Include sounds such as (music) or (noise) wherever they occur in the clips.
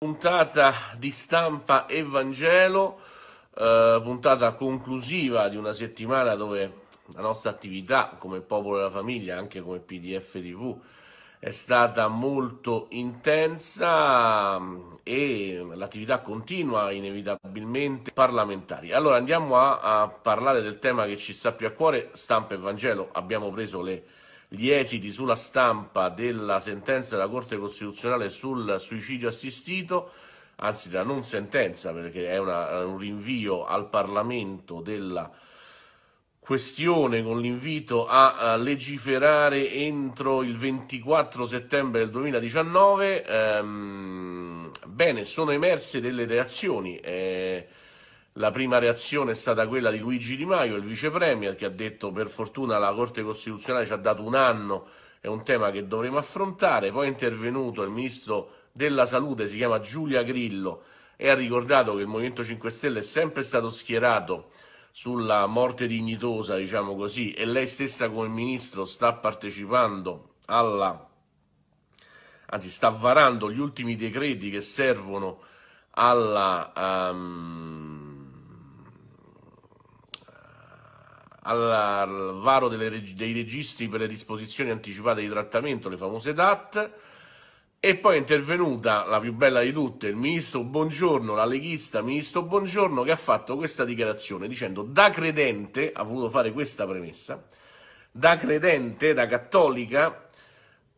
puntata di stampa e Vangelo, eh, puntata conclusiva di una settimana dove la nostra attività come popolo della famiglia, anche come PDF TV, è stata molto intensa mm, e l'attività continua inevitabilmente parlamentari. Allora andiamo a, a parlare del tema che ci sta più a cuore, stampa e Vangelo. Abbiamo preso le gli esiti sulla stampa della sentenza della Corte Costituzionale sul suicidio assistito, anzi della non sentenza perché è una, un rinvio al Parlamento della questione con l'invito a, a legiferare entro il 24 settembre del 2019. Ehm, bene, sono emerse delle reazioni. Eh, la prima reazione è stata quella di Luigi Di Maio, il vice premier, che ha detto per fortuna la Corte Costituzionale ci ha dato un anno, è un tema che dovremo affrontare. Poi è intervenuto il ministro della Salute, si chiama Giulia Grillo, e ha ricordato che il Movimento 5 Stelle è sempre stato schierato sulla morte dignitosa, diciamo così, e lei stessa come ministro sta partecipando alla... anzi sta varando gli ultimi decreti che servono alla... Um al varo reg- dei registri per le disposizioni anticipate di trattamento, le famose DAT, e poi è intervenuta la più bella di tutte, il ministro Bongiorno, la leghista ministro Buongiorno, che ha fatto questa dichiarazione dicendo da credente, ha voluto fare questa premessa, da credente, da cattolica,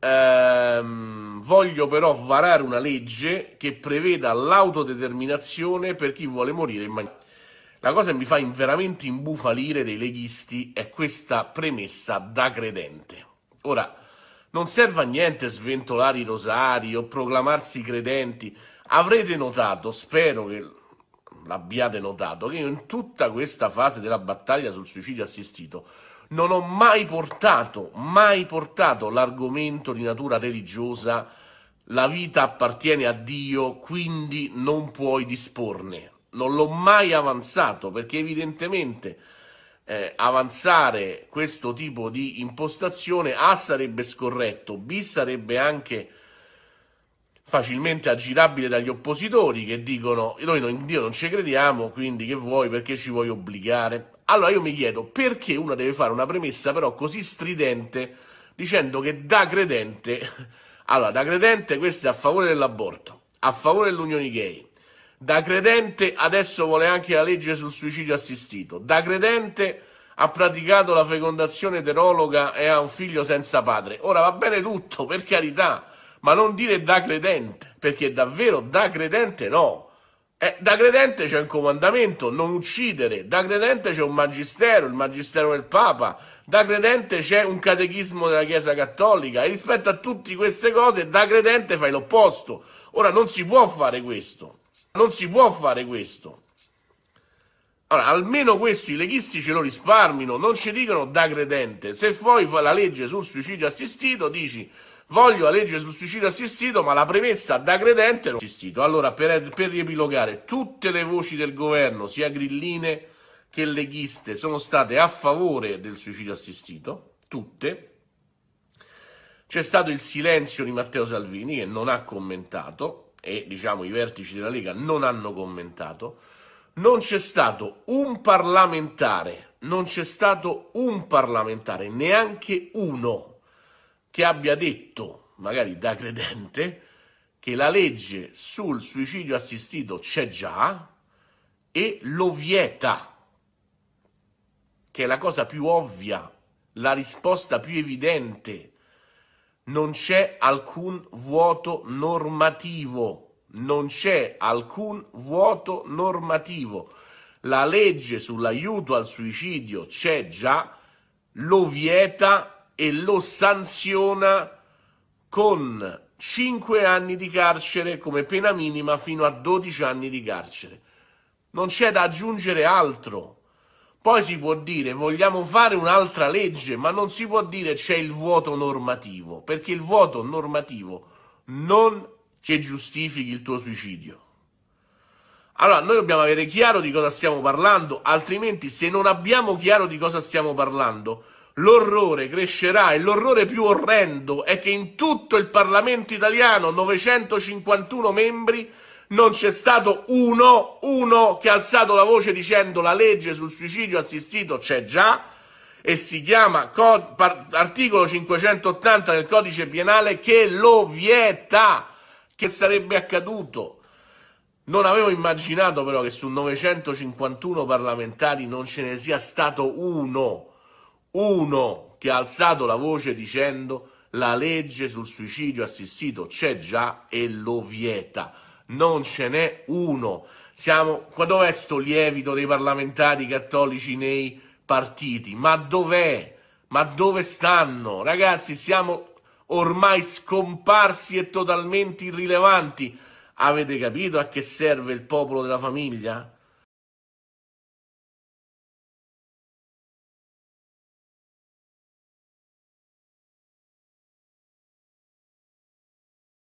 ehm, voglio però varare una legge che preveda l'autodeterminazione per chi vuole morire in maniera la cosa che mi fa veramente imbufalire dei leghisti è questa premessa da credente. Ora, non serve a niente sventolare i rosari o proclamarsi credenti. Avrete notato, spero che l'abbiate notato, che io in tutta questa fase della battaglia sul suicidio assistito non ho mai portato, mai portato l'argomento di natura religiosa la vita appartiene a Dio, quindi non puoi disporne non l'ho mai avanzato perché evidentemente eh, avanzare questo tipo di impostazione A sarebbe scorretto, B sarebbe anche facilmente aggirabile dagli oppositori che dicono noi non, in Dio non ci crediamo, quindi che vuoi perché ci vuoi obbligare? Allora io mi chiedo perché uno deve fare una premessa però così stridente dicendo che da credente, (laughs) allora da credente questo è a favore dell'aborto, a favore dell'unione gay, da credente adesso vuole anche la legge sul suicidio assistito. Da credente ha praticato la fecondazione eterologa e ha un figlio senza padre. Ora va bene tutto, per carità, ma non dire da credente, perché davvero da credente no. Eh, da credente c'è un comandamento, non uccidere, da credente c'è un magistero, il magistero del Papa, da credente c'è un catechismo della Chiesa Cattolica e rispetto a tutte queste cose da credente fai l'opposto. Ora non si può fare questo. Non si può fare questo. Allora, almeno questo i leghisti ce lo risparmino, non ci dicono da credente. Se vuoi fa la legge sul suicidio assistito, dici voglio la legge sul suicidio assistito, ma la premessa da credente non è assistito. Allora, per, per riepilogare, tutte le voci del governo, sia grilline che leghiste, sono state a favore del suicidio assistito, tutte. C'è stato il silenzio di Matteo Salvini, che non ha commentato, e diciamo i vertici della Lega non hanno commentato, non c'è stato un parlamentare, non c'è stato un parlamentare, neanche uno, che abbia detto, magari da credente, che la legge sul suicidio assistito c'è già e lo vieta, che è la cosa più ovvia, la risposta più evidente non c'è alcun vuoto normativo, non c'è alcun vuoto normativo. La legge sull'aiuto al suicidio c'è già, lo vieta e lo sanziona con 5 anni di carcere come pena minima fino a 12 anni di carcere. Non c'è da aggiungere altro. Poi si può dire vogliamo fare un'altra legge, ma non si può dire c'è il vuoto normativo, perché il vuoto normativo non ci giustifichi il tuo suicidio. Allora, noi dobbiamo avere chiaro di cosa stiamo parlando, altrimenti se non abbiamo chiaro di cosa stiamo parlando, l'orrore crescerà e l'orrore più orrendo è che in tutto il Parlamento italiano, 951 membri, non c'è stato uno, uno che ha alzato la voce dicendo la legge sul suicidio assistito c'è già e si chiama articolo 580 del codice penale che lo vieta. Che sarebbe accaduto? Non avevo immaginato però che su 951 parlamentari non ce ne sia stato uno, uno che ha alzato la voce dicendo la legge sul suicidio assistito c'è già e lo vieta non ce n'è uno. Siamo, qua dov'è sto lievito dei parlamentari cattolici nei partiti? Ma dov'è? Ma dove stanno? Ragazzi, siamo ormai scomparsi e totalmente irrilevanti. Avete capito a che serve il popolo della famiglia?